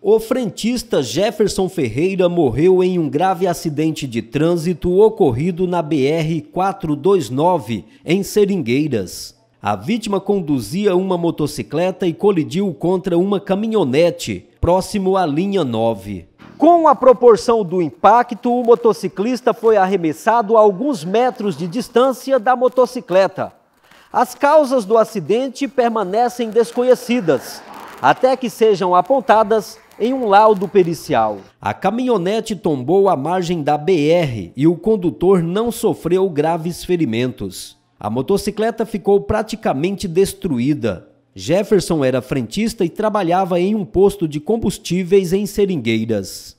O frentista Jefferson Ferreira morreu em um grave acidente de trânsito ocorrido na BR-429, em Seringueiras. A vítima conduzia uma motocicleta e colidiu contra uma caminhonete, próximo à linha 9. Com a proporção do impacto, o motociclista foi arremessado a alguns metros de distância da motocicleta. As causas do acidente permanecem desconhecidas, até que sejam apontadas em um laudo pericial. A caminhonete tombou à margem da BR e o condutor não sofreu graves ferimentos. A motocicleta ficou praticamente destruída. Jefferson era frentista e trabalhava em um posto de combustíveis em Seringueiras.